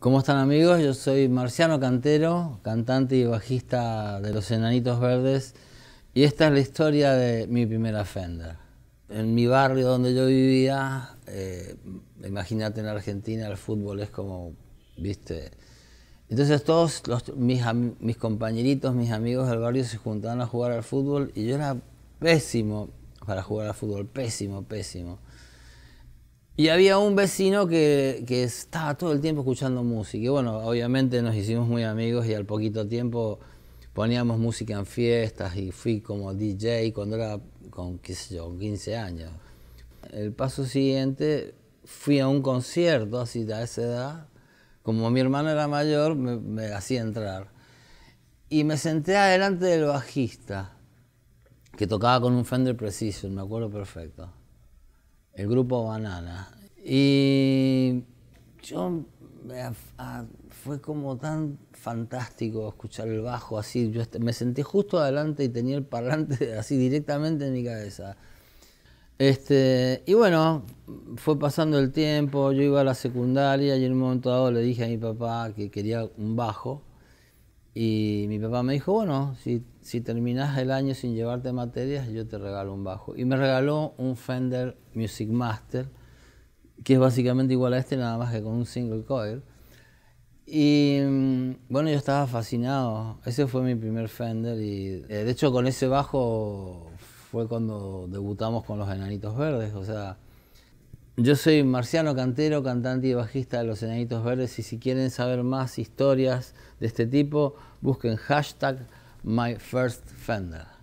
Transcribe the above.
¿Cómo están amigos? Yo soy Marciano Cantero, cantante y bajista de Los Enanitos Verdes y esta es la historia de mi primera Fender. En mi barrio donde yo vivía, eh, imagínate en Argentina el fútbol es como, viste, entonces todos mis, mis, compañeritos, mis amigos del barrio se juntaban a jugar al fútbol y yo era pésimo para jugar al fútbol, pésimo, pésimo. Y había un vecino que, que, estaba todo el tiempo escuchando música. Y bueno, obviamente nos hicimos muy amigos y al poquito tiempo poníamos música en fiestas y fui como DJ cuando era con, qué sé yo, 15 años. El paso siguiente fui a un concierto así a esa edad. Como mi hermana era mayor, me, me hacía entrar. Y me senté adelante del bajista, que tocaba con un Fender Precision, me acuerdo perfecto el grupo Banana. Y yo fue como tan fantástico escuchar el bajo así. Yo me senté justo adelante y tenía el parlante así directamente en mi cabeza. Este, y bueno, fue pasando el tiempo, yo iba a la secundaria y en un momento dado le dije a mi papá que quería un bajo. Y mi papá me dijo, bueno, si, si terminás el año sin llevarte materias, yo te regalo un bajo. Y me regaló un Fender Music Master, que es básicamente igual a este, nada más que con un single coil. Y mm, bueno, yo estaba fascinado. Ese fue mi primer Fender y eh, de hecho con ese bajo fue cuando debutamos con los Enanitos Verdes. O sea, yo soy Marciano Cantero, cantante y bajista de Los Enanitos Verdes y si quieren saber más historias de este tipo, busquen hashtag MyFirstFender.